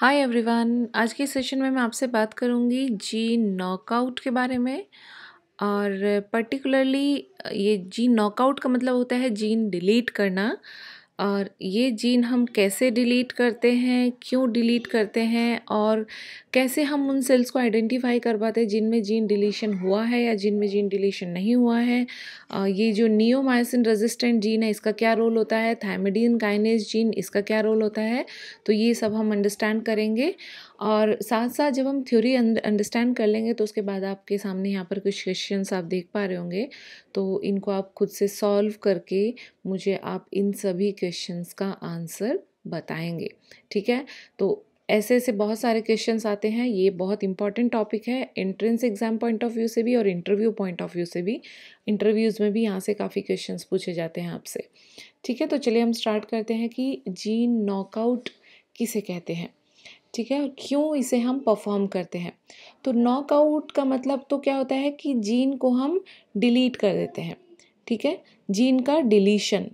hi everyone आज के session में मैं आपसे बात करूंगी जी नॉकआउट के बारे में और पर्टिकुलरली ये जी नॉकआउट का मतलब होता है जीन डिलीट करना और ये जीन हम कैसे डिलीट करते हैं क्यों डिलीट करते हैं और कैसे हम उन सेल्स को आइडेंटिफाई कर पाते हैं जिनमें जीन डिलीशन हुआ है या जिनमें जीन डिलीशन नहीं हुआ है ये जो नियोमायसिन रेजिस्टेंट जीन है इसका क्या रोल होता है थायमेडिन काइनेज जीन इसका क्या रोल होता है तो ये सब हम अंडरस्टैंड करेंगे और साथ साथ जब हम थ्योरी अंडरस्टैंड कर लेंगे तो उसके बाद आपके सामने यहाँ पर कुछ क्वेश्चंस आप देख पा रहे होंगे तो इनको आप खुद से सॉल्व करके मुझे आप इन सभी क्वेश्चंस का आंसर बताएंगे ठीक है तो ऐसे ऐसे बहुत सारे क्वेश्चंस आते हैं ये बहुत इंपॉर्टेंट टॉपिक है entrance exam point of view से भी और इंटरव्यू पॉइंट ऑफ व्यू से भी इंटरव्यूज़ में भी यहाँ से काफ़ी क्वेश्चंस पूछे जाते हैं आपसे ठीक है तो चलिए हम स्टार्ट करते हैं कि जीन नॉकआउट किसे कहते हैं ठीक है क्यों इसे हम परफॉर्म करते हैं तो नॉकआउट का मतलब तो क्या होता है कि जीन को हम डिलीट कर देते हैं ठीक है जीन का डिलीशन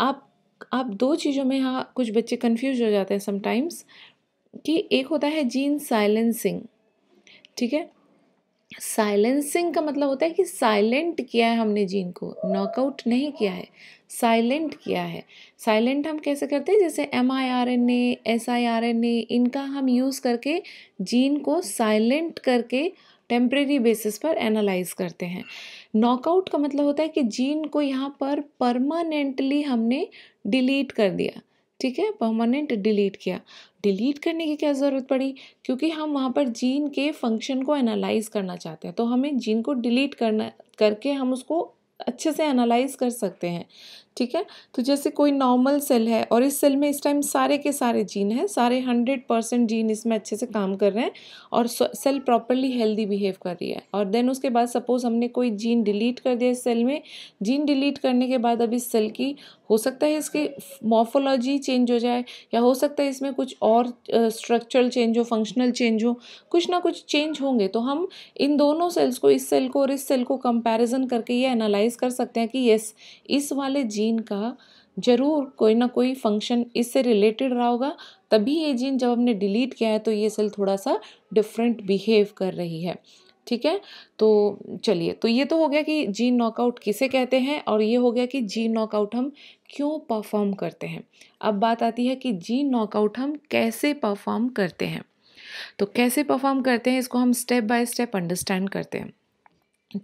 आप आप दो चीज़ों में हाँ कुछ बच्चे कंफ्यूज हो जाते हैं समटाइम्स कि एक होता है जीन साइलेंसिंग ठीक है साइलेंसिंग का मतलब होता है कि साइलेंट किया है हमने जीन को नॉकआउट नहीं किया है साइलेंट किया है साइलेंट हम कैसे करते हैं जैसे M I R N A S I R N A इनका हम यूज़ करके जीन को साइलेंट करके टेम्प्रेरी बेसिस पर एनालाइज करते हैं नॉकआउट का मतलब होता है कि जीन को यहाँ पर परमानेंटली हमने डिलीट कर दिया ठीक है परमानेंट डिलीट किया डिलीट करने की क्या ज़रूरत पड़ी क्योंकि हम वहाँ पर जीन के फंक्शन को एनालाइज करना चाहते हैं तो हमें जीन को डिलीट करना करके हम उसको अच्छे से एनालाइज कर सकते हैं ठीक है तो जैसे कोई नॉर्मल सेल है और इस सेल में इस टाइम सारे के सारे जीन हैं सारे हंड्रेड परसेंट जीन इसमें अच्छे से काम कर रहे हैं और सेल प्रॉपरली हेल्दी बिहेव कर रही है और देन उसके बाद सपोज़ हमने कोई जीन डिलीट कर दिया इस सेल में जीन डिलीट करने के बाद अब इस सेल की हो सकता है इसकी मॉर्फोलॉजी चेंज हो जाए या हो सकता है इसमें कुछ और स्ट्रक्चरल चेंज हो फंक्शनल चेंज हो कुछ ना कुछ चेंज होंगे तो हम इन दोनों सेल्स को इस सेल को और इस सेल को कंपेरिजन करके ये एनालाइज कर सकते हैं कि येस इस वाले जीन जीन का ज़रूर कोई ना कोई फंक्शन इससे रिलेटेड रहा होगा तभी ये जीन जब हमने डिलीट किया है तो ये सेल थोड़ा सा डिफरेंट बिहेव कर रही है ठीक है तो चलिए तो ये तो हो गया कि जीन नॉकआउट किसे कहते हैं और ये हो गया कि जीन नॉकआउट हम क्यों परफॉर्म करते हैं अब बात आती है कि जीन नॉकआउट हम कैसे परफॉर्म करते हैं तो कैसे परफॉर्म करते हैं इसको हम स्टेप बाय स्टेप अंडरस्टैंड करते हैं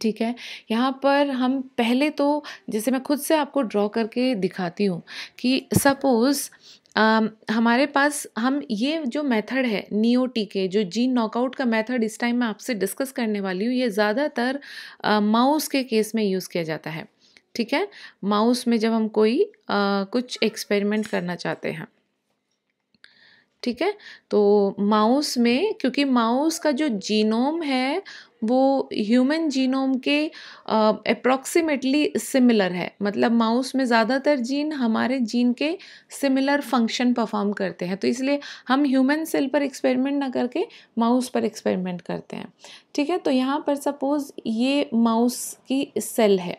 ठीक है यहाँ पर हम पहले तो जैसे मैं खुद से आपको ड्रॉ करके दिखाती हूँ कि सपोज़ हमारे पास हम ये जो मेथड है नियो टीके e जो जीन नॉकआउट का मेथड इस टाइम मैं आपसे डिस्कस करने वाली हूँ ये ज़्यादातर माउस के केस में यूज़ किया जाता है ठीक है माउस में जब हम कोई आ, कुछ एक्सपेरिमेंट करना चाहते हैं ठीक है तो माउस में क्योंकि माउस का जो जीनोम है वो ह्यूमन जीनोम के अप्रॉक्सीमेटली सिमिलर है मतलब माउस में ज़्यादातर जीन हमारे जीन के सिमिलर फंक्शन परफॉर्म करते हैं तो इसलिए हम ह्यूमन सेल पर एक्सपेरिमेंट ना करके माउस पर एक्सपेरिमेंट करते हैं ठीक है तो यहाँ पर सपोज़ ये माउस की सेल है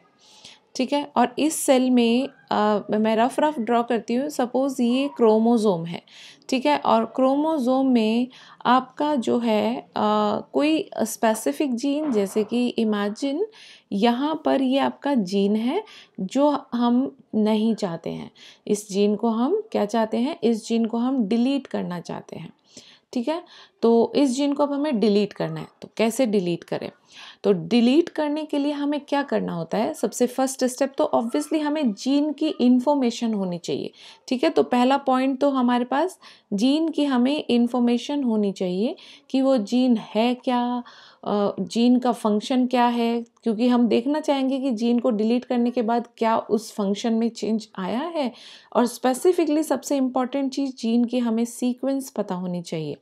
ठीक है और इस सेल में आ, मैं रफ रफ ड्रॉ करती हूँ सपोज़ ये क्रोमोज़ोम है ठीक है और क्रोमोज़ोम में आपका जो है आ, कोई स्पेसिफिक जीन जैसे कि इमेजिन यहाँ पर ये आपका जीन है जो हम नहीं चाहते हैं इस जीन को हम क्या चाहते हैं इस जीन को हम डिलीट करना चाहते हैं ठीक है तो इस जीन को अब हमें डिलीट करना है तो कैसे डिलीट करें तो डिलीट करने के लिए हमें क्या करना होता है सबसे फर्स्ट स्टेप तो ऑब्वियसली हमें जीन की इन्फॉर्मेशन होनी चाहिए ठीक है तो पहला पॉइंट तो हमारे पास जीन की हमें इन्फॉर्मेशन होनी चाहिए कि वो जीन है क्या जीन का फंक्शन क्या है क्योंकि हम देखना चाहेंगे कि जीन को डिलीट करने के बाद क्या उस फंक्शन में चेंज आया है और स्पेसिफिकली सबसे इम्पॉर्टेंट चीज़ जीन की हमें सीक्वेंस पता होनी चाहिए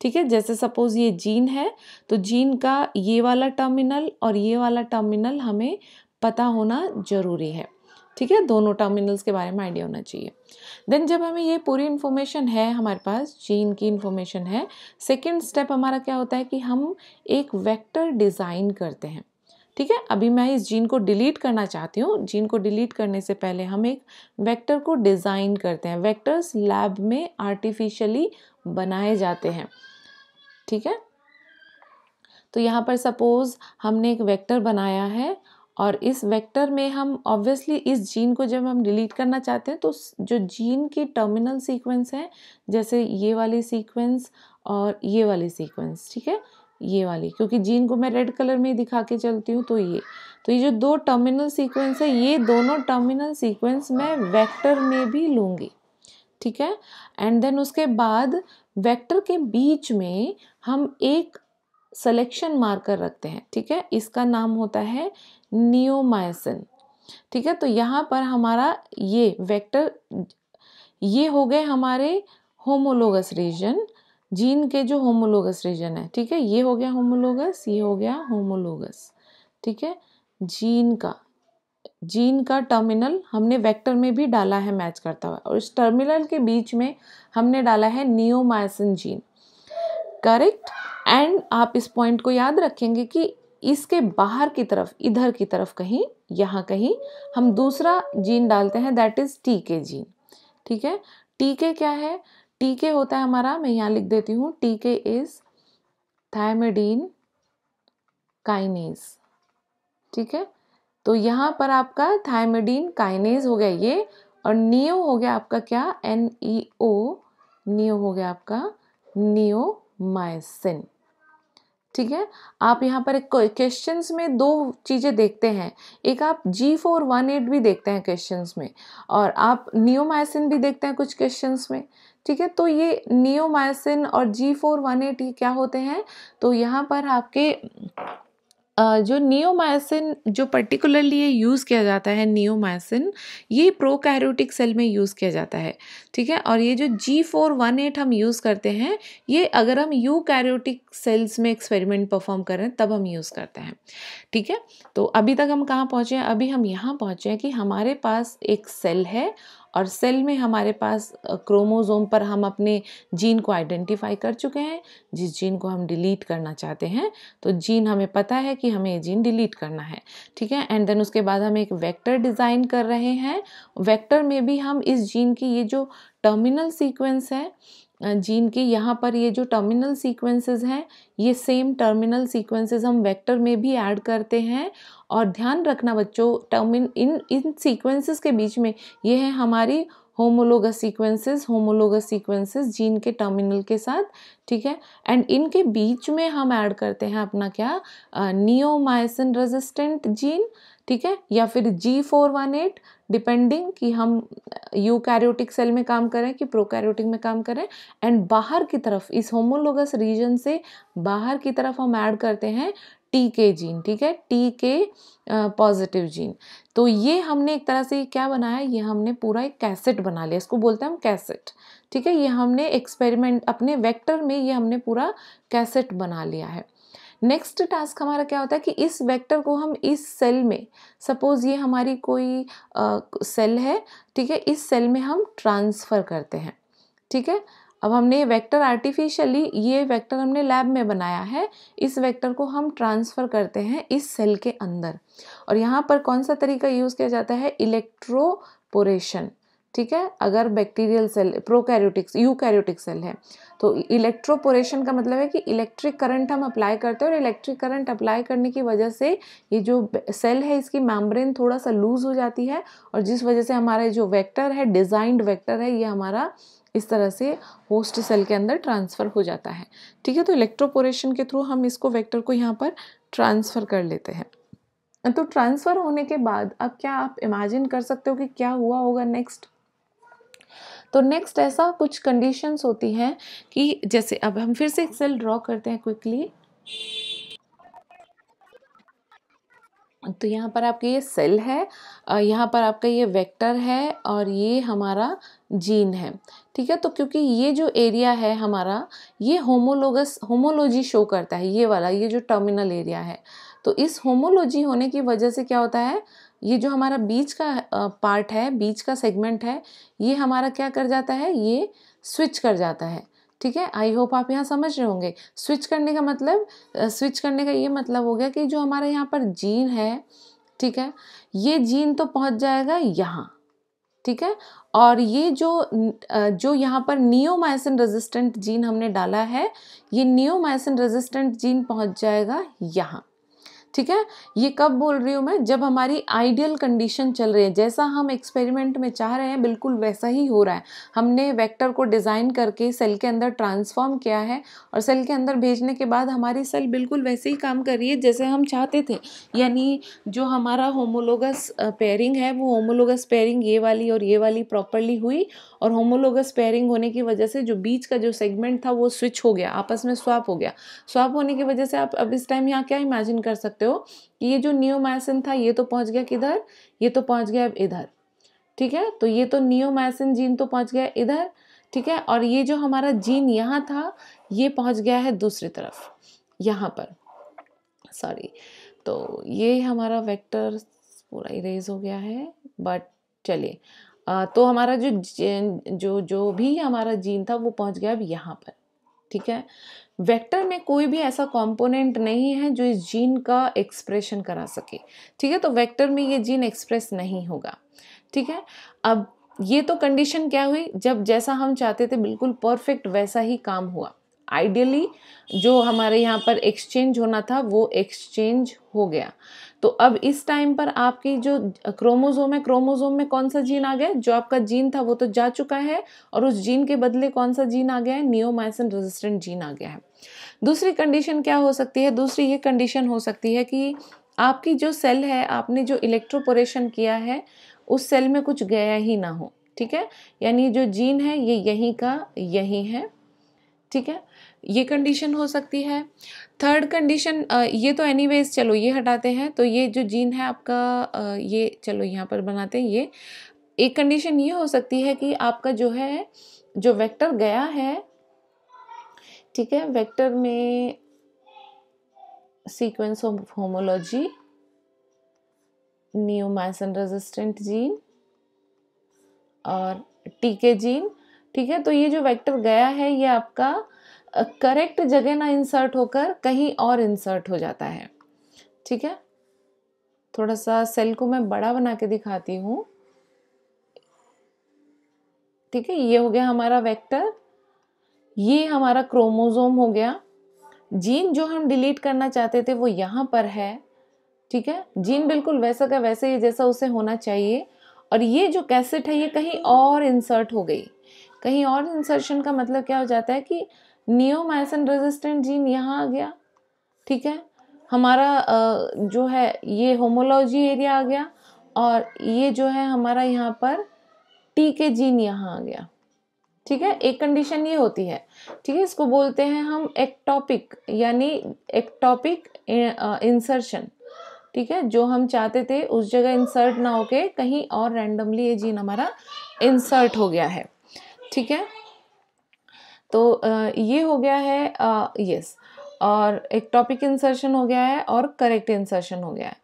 ठीक है जैसे सपोज़ ये जीन है तो जीन का ये वाला टर्मिनल और ये वाला टर्मिनल हमें पता होना ज़रूरी है ठीक है दोनों टर्मिनल्स के बारे में आइडिया होना चाहिए देन जब हमें ये पूरी इन्फॉर्मेशन है हमारे पास जीन की इन्फॉर्मेशन है सेकेंड स्टेप हमारा क्या होता है कि हम एक वैक्टर डिज़ाइन करते हैं ठीक है अभी मैं इस जीन को डिलीट करना चाहती हूँ जीन को डिलीट करने से पहले हम एक वेक्टर को डिज़ाइन करते हैं वेक्टर्स लैब में आर्टिफिशियली बनाए जाते हैं ठीक है तो यहाँ पर सपोज़ हमने एक वेक्टर बनाया है और इस वेक्टर में हम ऑब्वियसली इस जीन को जब हम डिलीट करना चाहते हैं तो जो जीन की टर्मिनल सीक्वेंस है जैसे ये वाली सीक्वेंस और ये वाली सीक्वेंस ठीक है ये वाली क्योंकि जीन को मैं रेड कलर में ही दिखा के चलती हूँ तो ये तो ये जो दो टर्मिनल सीक्वेंस है ये दोनों टर्मिनल सीक्वेंस मैं वैक्टर में भी लूँगी ठीक है एंड देन उसके बाद वेक्टर के बीच में हम एक सेलेक्शन मार्कर रखते हैं ठीक है इसका नाम होता है नियोमायसिन ठीक है तो यहाँ पर हमारा ये वेक्टर ये हो गए हमारे होमोलोगस रीजन जीन के जो होमोलोगस रीजन है ठीक है ये हो गया होमोलोगस ये हो गया होमोलोगस ठीक है जीन का जीन का टर्मिनल हमने वेक्टर में भी डाला है मैच करता हुआ और इस टर्मिनल के बीच में हमने डाला है नियोमायसिन जीन करेक्ट एंड आप इस पॉइंट को याद रखेंगे कि इसके बाहर की तरफ इधर की तरफ कहीं यहाँ कहीं हम दूसरा जीन डालते हैं that is T K gene ठीक है टी के क्या है टी के होता है हमारा मैं यहाँ लिख देती हूँ टी के इज थायमेडीन काइनेज ठीक है तो यहाँ पर आपका थायमेडीन काइनेज हो गया ये और नियो हो गया आपका क्या एन ई ओ नियो हो गया आपका नियो मायसिन ठीक है आप यहाँ पर क्वेश्चन में दो चीज़ें देखते हैं एक आप जी फोर वन एट भी देखते हैं क्वेश्चन में और आप नियोमायसिन भी देखते हैं कुछ क्वेश्चन में ठीक है तो ये नियोमायसिन और जी फोर वन एट ये क्या होते हैं तो यहाँ पर आपके जो नियोमायसिन जो पर्टिकुलरली ये यूज़ किया जाता है नियोमायसिन ये प्रोकैरियोटिक सेल में यूज़ किया जाता है ठीक है और ये जो जी फोर वन एट हम यूज़ करते हैं ये अगर हम यू कैरियोटिक सेल्स में एक्सपेरिमेंट परफॉर्म कर रहे हैं तब हम यूज़ करते हैं ठीक है तो अभी तक हम कहाँ पहुँचे हैं अभी हम यहाँ पहुँचे हैं कि हमारे पास एक सेल है और सेल में हमारे पास क्रोमोज़ोम पर हम अपने जीन को आइडेंटिफाई कर चुके हैं जिस जीन को हम डिलीट करना चाहते हैं तो जीन हमें पता है कि हमें ये जीन डिलीट करना है ठीक है एंड देन उसके बाद हम एक वेक्टर डिज़ाइन कर रहे हैं वेक्टर में भी हम इस जीन की ये जो टर्मिनल सीक्वेंस है जीन के यहाँ पर ये जो टर्मिनल सीक्वेंसेस हैं ये सेम टर्मिनल सीक्वेंसेस हम वेक्टर में भी ऐड करते हैं और ध्यान रखना बच्चों टर्मिन इन इन सीक्वेंसेस के बीच में ये है हमारी homologous sequences homologous sequences gene के टर्मिनल के साथ ठीक है एंड इनके बीच में हम ऐड करते हैं अपना क्या नियोमाइसिन रेजिस्टेंट जीन ठीक है या फिर G four one eight depending कि हम यू कैरियोटिक सेल में काम करें कि प्रोकैरियोटिक में काम करें एंड बाहर की तरफ इस होमोलोगस रीजन से बाहर की तरफ हम ऐड करते हैं टी के जीन ठीक है टी के पॉजिटिव जीन तो ये हमने एक तरह से क्या बनाया ये हमने पूरा एक कैसेट बना लिया इसको बोलते हैं हम कैसेट ठीक है ये हमने एक्सपेरिमेंट अपने वेक्टर में ये हमने पूरा कैसेट बना लिया है नेक्स्ट टास्क हमारा क्या होता है कि इस वेक्टर को हम इस सेल में सपोज ये हमारी कोई आ, सेल है ठीक है इस सेल में हम ट्रांसफ़र करते हैं ठीक है अब हमने ये वेक्टर आर्टिफिशियली ये वेक्टर हमने लैब में बनाया है इस वेक्टर को हम ट्रांसफ़र करते हैं इस सेल के अंदर और यहाँ पर कौन सा तरीका यूज़ किया जाता है इलेक्ट्रोपोरेशन ठीक है अगर bacterial cell prokaryotics eukaryotic cell है तो इलेक्ट्रोपोरेशन का मतलब है कि इलेक्ट्रिक करंट हम अप्लाई करते हैं और इलेक्ट्रिक करंट अप्लाई करने की वजह से ये जो सेल है इसकी मैम्ब्रेन थोड़ा सा लूज हो जाती है और जिस वजह से हमारा जो वेक्टर है डिजाइंड वेक्टर है ये हमारा इस तरह से होस्ट सेल के अंदर ट्रांसफ़र हो जाता है ठीक है तो इलेक्ट्रोपोरेशन के थ्रू हम इसको वेक्टर को यहाँ पर ट्रांसफ़र कर लेते हैं तो ट्रांसफ़र होने के बाद अब क्या आप इमेजिन कर सकते हो कि क्या हुआ होगा नेक्स्ट तो नेक्स्ट ऐसा कुछ कंडीशंस होती हैं कि जैसे अब हम फिर से एक सेल ड्रॉ करते हैं क्विकली तो यहाँ पर आपके ये सेल है यहाँ पर आपका ये वेक्टर है और ये हमारा जीन है ठीक है तो क्योंकि ये जो एरिया है हमारा ये होमोलोगस होमोलॉजी शो करता है ये वाला ये जो टर्मिनल एरिया है तो इस होमोलॉजी होने की वजह से क्या होता है ये जो हमारा बीच का पार्ट है बीच का सेगमेंट है ये हमारा क्या कर जाता है ये स्विच कर जाता है ठीक है आई होप आप यहाँ समझ रहे होंगे स्विच करने का मतलब स्विच करने का ये मतलब हो गया कि जो हमारा यहाँ पर जीन है ठीक है ये जीन तो पहुँच जाएगा यहाँ ठीक है और ये जो जो यहाँ पर नियोमाइसिन रेजिस्टेंट जीन हमने डाला है ये नियोमाइसिन रेजिस्टेंट जीन पहुँच जाएगा यहाँ ठीक है ये कब बोल रही हूँ मैं जब हमारी आइडियल कंडीशन चल रही है जैसा हम एक्सपेरिमेंट में चाह रहे हैं बिल्कुल वैसा ही हो रहा है हमने वेक्टर को डिज़ाइन करके सेल के अंदर ट्रांसफॉर्म किया है और सेल के अंदर भेजने के बाद हमारी सेल बिल्कुल वैसे ही काम कर रही है जैसे हम चाहते थे यानी जो हमारा होमोलोगस पेयरिंग है वो होमोलोगस पेयरिंग ये वाली और ये वाली प्रॉपरली हुई और होमोलोगस पेयरिंग होने की वजह से जो बीच का जो सेगमेंट था वो स्विच हो गया आपस में स्वाप हो गया स्वाप होने की वजह से आप अब इस टाइम यहाँ क्या इमेजिन कर सकते हो कि ये जो नियोमायसिन था ये तो पहुँच गया किधर ये तो पहुँच गया अब इधर ठीक है तो ये तो नियोमायसिन जीन तो पहुँच गया इधर ठीक है और ये जो हमारा जीन यहाँ था ये पहुँच गया है दूसरी तरफ यहाँ पर सॉरी तो ये हमारा वेक्टर पूरा इरेज हो गया है बट चलिए तो हमारा जो जो जो भी हमारा जीन था वो पहुंच गया अब यहाँ पर ठीक है वेक्टर में कोई भी ऐसा कंपोनेंट नहीं है जो इस जीन का एक्सप्रेशन करा सके ठीक है तो वेक्टर में ये जीन एक्सप्रेस नहीं होगा ठीक है अब ये तो कंडीशन क्या हुई जब जैसा हम चाहते थे बिल्कुल परफेक्ट वैसा ही काम हुआ आइडियली जो हमारे यहाँ पर एक्सचेंज होना था वो एक्सचेंज हो गया तो अब इस टाइम पर आपकी जो क्रोमोजोम है क्रोमोजोम में कौन सा जीन आ गया जो आपका जीन था वो तो जा चुका है और उस जीन के बदले कौन सा जीन आ गया है नियोमाइसिन रेजिस्टेंट जीन आ गया है दूसरी कंडीशन क्या हो सकती है दूसरी ये कंडीशन हो सकती है कि आपकी जो सेल है आपने जो इलेक्ट्रोपोरेशन किया है उस सेल में कुछ गया ही ना हो ठीक है यानी जो जीन है ये यहीं का यहीं है ठीक है ये कंडीशन हो सकती है थर्ड कंडीशन ये तो एनी चलो ये हटाते हैं तो ये जो जीन है आपका ये चलो यहाँ पर बनाते हैं ये एक कंडीशन ये हो सकती है कि आपका जो है जो वेक्टर गया है ठीक है वेक्टर में sequence of homology neomycin resistant gene और टीके जीन ठीक है तो ये जो वेक्टर गया है ये आपका करेक्ट जगह ना इंसर्ट होकर कहीं और इंसर्ट हो जाता है ठीक है थोड़ा सा सेल को मैं बड़ा बना के दिखाती हूँ ठीक है ये हो गया हमारा वेक्टर ये हमारा क्रोमोजोम हो गया जीन जो हम डिलीट करना चाहते थे वो यहाँ पर है ठीक है जीन बिल्कुल वैसा का वैसे ही जैसा उसे होना चाहिए और ये जो कैसेट है ये कहीं और इंसर्ट हो गई कहीं और इंसर्शन का मतलब क्या हो जाता है कि नियोमाइसन रेजिस्टेंट जीन यहाँ आ गया ठीक है हमारा जो है ये होमोलॉजी एरिया आ गया और ये जो है हमारा यहाँ पर टी के जीन यहाँ आ गया ठीक है एक कंडीशन ये होती है ठीक है इसको बोलते हैं हम एक्टॉपिक यानी एक्टॉपिक इंसर्शन ठीक है जो हम चाहते थे उस जगह इंसर्ट ना होके कहीं और रैंडमली ये जीन हमारा इंसर्ट हो गया है ठीक है तो ये हो गया है यस और एक टॉपिक इंसर्शन हो गया है और करेक्ट इंसर्शन हो गया है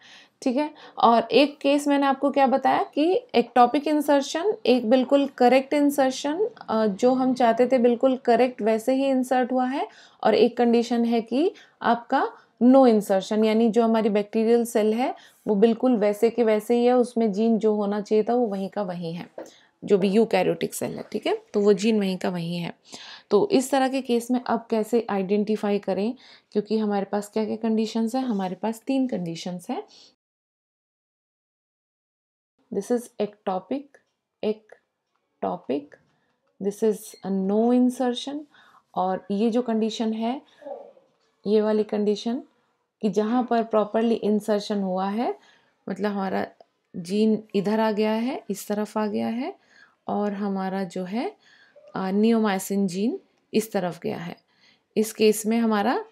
ठीक है और एक केस मैंने आपको क्या बताया कि एक टॉपिक इंसर्शन एक बिल्कुल करेक्ट इंसर्शन जो हम चाहते थे बिल्कुल करेक्ट वैसे ही इंसर्ट हुआ है और एक कंडीशन है कि आपका नो इंसर्शन यानी जो हमारी बैक्टीरियल सेल है वो बिल्कुल वैसे के वैसे ही है उसमें जीन जो होना चाहिए था वो वहीं का वहीं है जो भी यू कैरोटिक सेल है ठीक है तो वो जीन वहीं का वहीं है तो इस तरह के केस में अब कैसे आइडेंटिफाई करें क्योंकि हमारे पास क्या क्या कंडीशंस है हमारे पास तीन कंडीशंस है इज एक टॉपिक एक topic this is no insertion और ये जो कंडीशन है ये वाली कंडीशन कि जहाँ पर प्रॉपरली इंसर्शन हुआ है मतलब हमारा जीन इधर आ गया है इस तरफ आ गया है और हमारा जो है नियोमाइसिन जीन इस तरफ गया है इस केस में हमारा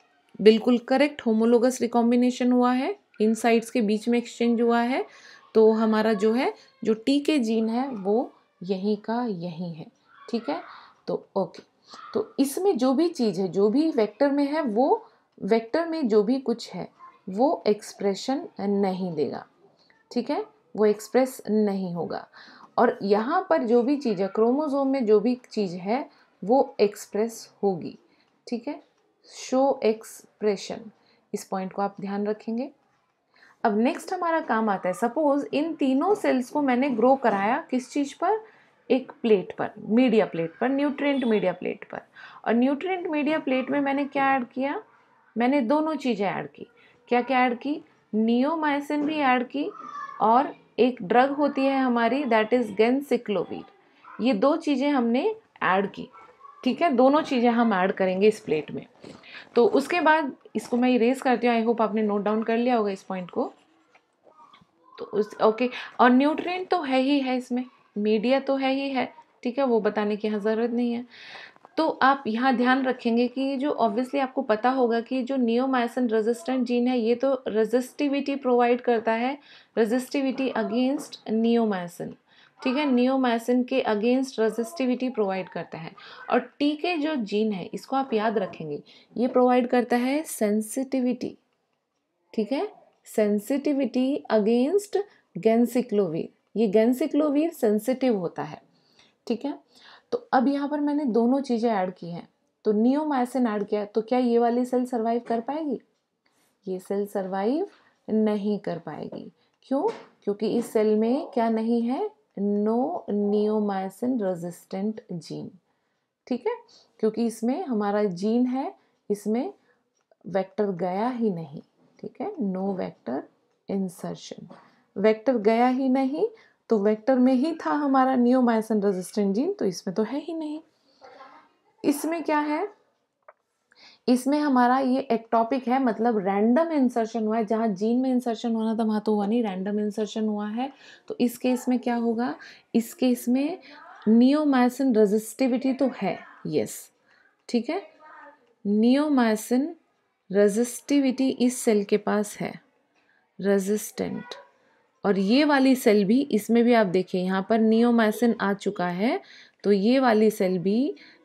बिल्कुल करेक्ट होमोलोगस रिकॉम्बिनेशन हुआ है इन साइड्स के बीच में एक्सचेंज हुआ है तो हमारा जो है जो टी के जीन है वो यहीं का यहीं है ठीक है तो ओके तो इसमें जो भी चीज़ है जो भी वेक्टर में है वो वेक्टर में जो भी कुछ है वो एक्सप्रेशन नहीं देगा ठीक है वो एक्सप्रेस नहीं होगा और यहाँ पर जो भी चीज़ है क्रोमोज़ोम में जो भी चीज़ है वो एक्सप्रेस होगी ठीक है शो एक्सप्रेशन इस पॉइंट को आप ध्यान रखेंगे अब नेक्स्ट हमारा काम आता है सपोज इन तीनों सेल्स को मैंने ग्रो कराया किस चीज़ पर एक प्लेट पर मीडिया प्लेट पर न्यूट्रिएंट मीडिया प्लेट पर और न्यूट्रिएंट मीडिया प्लेट में मैंने क्या ऐड किया मैंने दोनों चीज़ें ऐड की क्या क्या ऐड की नियोमाइसिन भी ऐड की और एक ड्रग होती है हमारी दैट इज़ गेन सिक्लोवीर ये दो चीज़ें हमने ऐड की ठीक है दोनों चीज़ें हम ऐड करेंगे इस प्लेट में तो उसके बाद इसको मैं इरेज करती हूँ आई होप आपने नोट डाउन कर लिया होगा इस पॉइंट को तो उस ओके और न्यूट्रिएंट तो है ही है इसमें मीडिया तो है ही है ठीक है वो बताने की यहाँ ज़रूरत नहीं है तो आप यहाँ ध्यान रखेंगे कि जो ऑब्वियसली आपको पता होगा कि जो नियोमाइसिन रेजिस्टेंट जीन है ये तो रेजिस्टिविटी प्रोवाइड करता है रेजिस्टिविटी अगेंस्ट नियोमाइसिन ठीक है नियोमाइसिन के अगेंस्ट रेजिस्टिविटी प्रोवाइड करता है और टी के जो जीन है इसको आप याद रखेंगे ये प्रोवाइड करता है सेंसिटिविटी ठीक है सेंसिटिविटी अगेंस्ट गेंसिक्लोवीर ये गेंसिक्लोवीर सेंसिटिव होता है ठीक है तो अब यहाँ पर मैंने दोनों चीज़ें ऐड की हैं तो नियोमाइसिन ऐड किया तो क्या ये वाली सेल सर्वाइव कर पाएगी ये सेल सर्वाइव नहीं कर पाएगी क्यों क्योंकि इस सेल में क्या नहीं है नो नियोमाइसिन रेजिस्टेंट जीन ठीक है क्योंकि इसमें हमारा जीन है इसमें वेक्टर गया ही नहीं ठीक है नो वेक्टर इंसर्शन वेक्टर गया ही नहीं तो वेक्टर में ही था हमारा नियोमाइसिन रेजिस्टेंट जीन तो इसमें तो है ही नहीं इसमें क्या है इसमें हमारा ये एक्टॉपिक है मतलब रैंडम इंसर्शन हुआ है जहाँ जीन में इंसर्शन होना था वहाँ तो हुआ नहीं रैंडम इंसर्शन हुआ है तो इस केस में क्या होगा इस केस में नियोमाइसिन रेजिस्टिविटी तो है यस ठीक है नियोमाइसिन रेजिस्टिविटी इस सेल के पास है रेजिस्टेंट और ये वाली सेल भी इसमें भी आप देखिए यहाँ पर नियोमाइसिन आ चुका है तो ये वाली सेल भी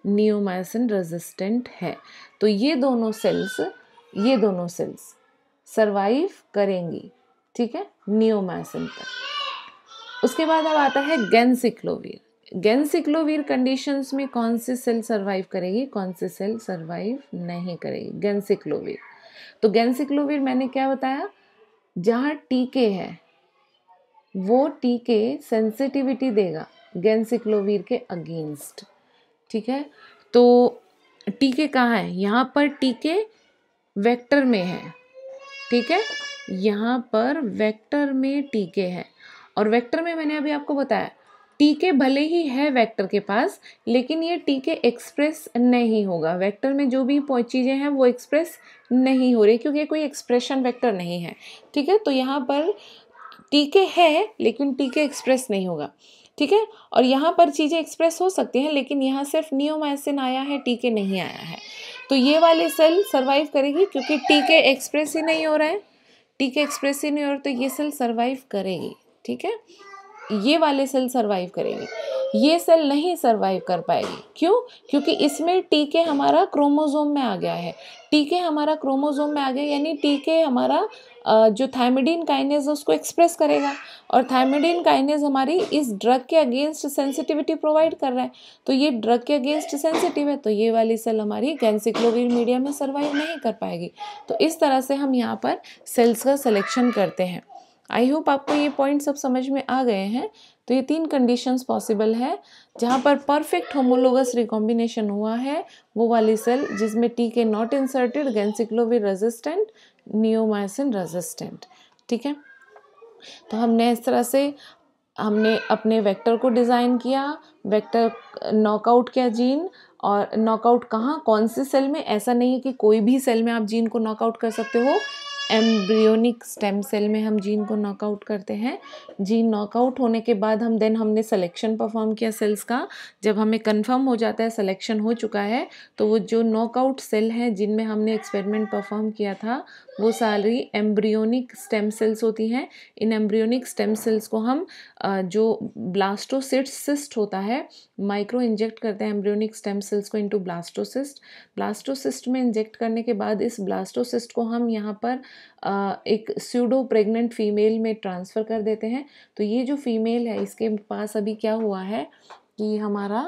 नियोमाइसिन रेजिस्टेंट है तो ये दोनों सेल्स ये दोनों सेल्स सरवाइव करेंगी ठीक है नियोमाइसिन पर उसके बाद अब आता है गेंसिक्लोवीर गेंसिक्लोवीर कंडीशंस में कौन सी सेल सरवाइव करेगी कौन सी सेल सरवाइव नहीं करेगी गेंसिक्लोवीर तो गेंसिक्लोवीर मैंने क्या बताया जहाँ टीके है वो टीके सेंसिटिविटी देगा गेंसिक्लोवीर के अगेंस्ट ठीक है तो टीके कहाँ है यहाँ पर टीके वेक्टर में है ठीक है यहाँ पर वेक्टर में टीके है और वेक्टर में मैंने अभी आपको बताया टीके भले ही है वेक्टर के पास लेकिन ये टीके एक्सप्रेस नहीं होगा वेक्टर में जो भी चीज़ें हैं वो एक्सप्रेस नहीं हो रही क्योंकि कोई एक्सप्रेशन वेक्टर नहीं है ठीक है तो यहाँ पर टीके है लेकिन टीके एक्सप्रेस नहीं होगा ठीक है और यहाँ पर चीज़ें एक्सप्रेस हो सकती हैं लेकिन यहाँ सिर्फ नियोमाइसिन आया है टीके नहीं आया है तो ये वाले सेल सर्वाइव करेगी क्योंकि टीके एक्सप्रेस ही नहीं हो रहा है टीके एक्सप्रेस ही नहीं हो रहा तो ये सेल सर्वाइव करेगी ठीक है ये वाले सेल सर्वाइव करेंगे ये सेल नहीं सर्वाइव कर पाएगी क्यों क्योंकि इसमें टीके हमारा क्रोमोजोम में आ गया है टीके हमारा क्रोमोजोम में आ गया यानी टीके हमारा जो थायमिडीन काइनेज उसको एक्सप्रेस करेगा और थायमिडीन काइनेज हमारी इस ड्रग के अगेंस्ट सेंसिटिविटी प्रोवाइड कर रहा है तो ये ड्रग के अगेंस्ट सेंसिटिव है तो ये वाली सेल हमारी गैंसिक्लोविर मीडिया में सर्वाइव नहीं कर पाएगी तो इस तरह से हम यहाँ पर सेल्स का सिलेक्शन करते हैं आई होप आपको ये पॉइंट सब समझ में आ गए हैं तो ये तीन कंडीशंस पॉसिबल है जहाँ पर परफेक्ट होमोलोगस रिकॉम्बिनेशन हुआ है वो वाली सेल जिसमें T K not inserted ganciclovir resistant neomycin resistant ठीक है तो हमने इस तरह से हमने अपने वेक्टर को डिज़ाइन किया वेक्टर नॉकआउट किया जीन और नॉकआउट कहाँ कौन सी सेल में ऐसा नहीं है कि कोई भी सेल में आप जीन को नॉकआउट कर सकते हो एम्ब्रियोनिक स्टेम सेल में हम जीन को नॉकआउट करते हैं जीन नॉकआउट होने के बाद हम देन हमने सिलेक्शन परफॉर्म किया सेल्स का जब हमें कंफर्म हो जाता है सिलेक्शन हो चुका है तो वो जो नॉकआउट सेल हैं जिनमें हमने एक्सपेरिमेंट परफॉर्म किया था वो सारी एम्ब्रियोनिक स्टेम सेल्स होती हैं इन एम्ब्रियोनिक स्टेम सेल्स को हम जो ब्लास्टोसिट सिस्ट होता है माइक्रो इंजेक्ट करते हैं एम्ब्रियोनिक स्टेम सेल्स को इनटू ब्लास्टोसिस्ट ब्लास्टोसिस्ट में इंजेक्ट करने के बाद इस ब्लास्टोसिस्ट को हम यहाँ पर एक स्यूडो प्रेग्नेंट फीमेल में ट्रांसफ़र कर देते हैं तो ये जो फीमेल है इसके पास अभी क्या हुआ है कि हमारा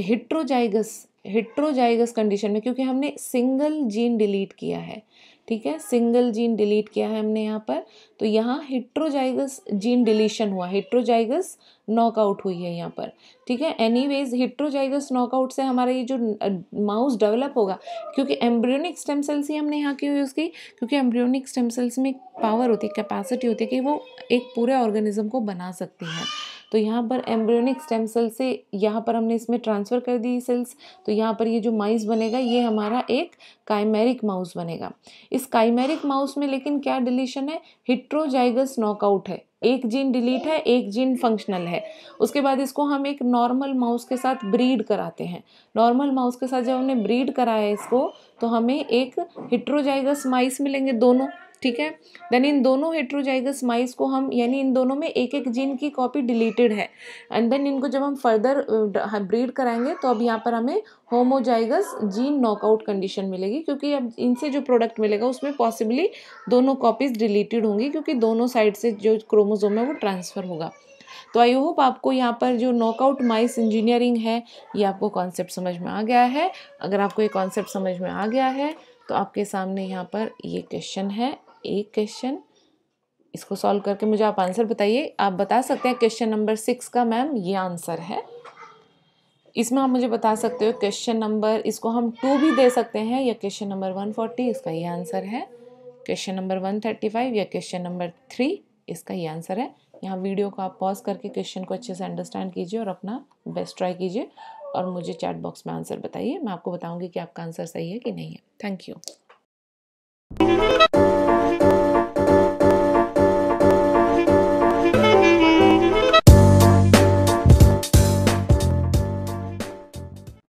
हिट्रोजाइगस हिट्रोजाइगस कंडीशन में क्योंकि हमने सिंगल जीन डिलीट किया है ठीक है सिंगल जीन डिलीट किया है हमने यहाँ पर तो यहाँ हिट्रोजाइगस जीन डिलीशन हुआ हिट्रोजाइगस नॉकआउट हुई है यहाँ पर ठीक है एनी वेज हिट्रोजाइगस नॉकआउट से हमारा ये जो माउस डेवलप होगा क्योंकि एम्ब्रियोनिक स्टेम सेल्स ही हमने यहाँ की यूज़ की क्योंकि एम्ब्रियोनिक स्टेम सेल्स में पावर होती है कैपेसिटी होती है कि वो एक पूरे ऑर्गेनिज्म को बना सकती हैं तो यहाँ पर एम्ब्रियोनिक स्टेम सेल से यहाँ पर हमने इसमें ट्रांसफ़र कर दी सेल्स तो यहाँ पर ये जो माइस बनेगा ये हमारा एक काइमेरिक माउस बनेगा इस काइमेरिक माउस में लेकिन क्या डिलीशन है हिट्रोजाइगस नॉकआउट है एक जीन डिलीट है एक जीन फंक्शनल है उसके बाद इसको हम एक नॉर्मल माउस के साथ ब्रीड कराते हैं नॉर्मल माउस के साथ जब हमने ब्रीड कराया इसको तो हमें एक हिट्रोजाइगस माइस मिलेंगे दोनों ठीक है देन इन दोनों हेट्रोजाइगस माइस को हम यानी इन दोनों में एक एक जीन की कॉपी डिलीटेड है एंड देन इनको जब हम फर्दर ब्रीड कराएंगे तो अब यहाँ पर हमें होमोजाइगस जीन नॉकआउट कंडीशन मिलेगी क्योंकि अब इनसे जो प्रोडक्ट मिलेगा उसमें पॉसिबली दोनों कॉपीज डिलीटेड होंगी क्योंकि दोनों साइड से जो क्रोमोजोम है वो ट्रांसफ़र होगा तो आई होप आपको यहाँ पर जो नॉकआउट माइस इंजीनियरिंग है ये आपको कॉन्सेप्ट समझ में आ गया है अगर आपको ये कॉन्सेप्ट समझ में आ गया है तो आपके सामने यहाँ पर ये क्वेश्चन है एक क्वेश्चन इसको सॉल्व करके मुझे आप आंसर बताइए आप बता सकते हैं क्वेश्चन नंबर सिक्स का मैम ये आंसर है इसमें आप मुझे बता सकते हो क्वेश्चन नंबर इसको हम टू भी दे सकते हैं या क्वेश्चन नंबर वन फोर्टी इसका ये आंसर है question number one thirty five या क्वेश्चन नंबर थ्री इसका ये आंसर है यहाँ वीडियो को आप पॉज करके क्वेश्चन को अच्छे से अंडरस्टैंड कीजिए और अपना बेस्ट ट्राई कीजिए और मुझे चैट बॉक्स में आंसर बताइए मैं आपको बताऊँगी कि आपका आंसर सही है कि नहीं है थैंक यू